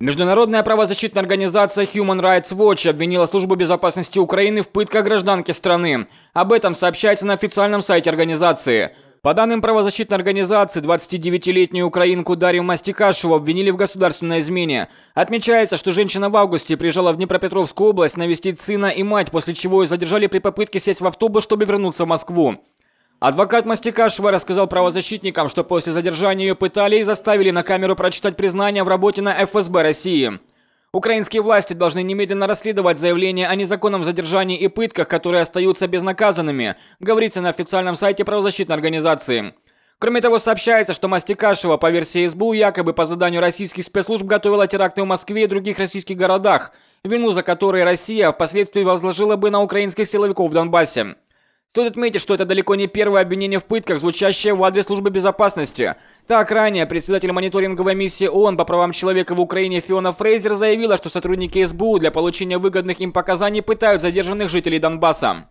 Международная правозащитная организация Human Rights Watch обвинила Службу безопасности Украины в пытках гражданки страны. Об этом сообщается на официальном сайте организации. По данным правозащитной организации, 29-летнюю украинку Дарью Мастикашеву обвинили в государственной измене. Отмечается, что женщина в августе приезжала в Днепропетровскую область навестить сына и мать, после чего ее задержали при попытке сесть в автобус, чтобы вернуться в Москву. Адвокат Мастикашева рассказал правозащитникам, что после задержания ее пытали и заставили на камеру прочитать признание в работе на ФСБ России. Украинские власти должны немедленно расследовать заявление о незаконном задержании и пытках, которые остаются безнаказанными, говорится на официальном сайте правозащитной организации. Кроме того, сообщается, что Мастикашева, по версии СБУ, якобы по заданию российских спецслужб готовила теракты в Москве и других российских городах, вину за которые Россия впоследствии возложила бы на украинских силовиков в Донбассе. Стоит отметить, что это далеко не первое обвинение в пытках, звучащее в адрес службы безопасности. Так, ранее председатель мониторинговой миссии ООН по правам человека в Украине Фиона Фрейзер заявила, что сотрудники СБУ для получения выгодных им показаний пытают задержанных жителей Донбасса.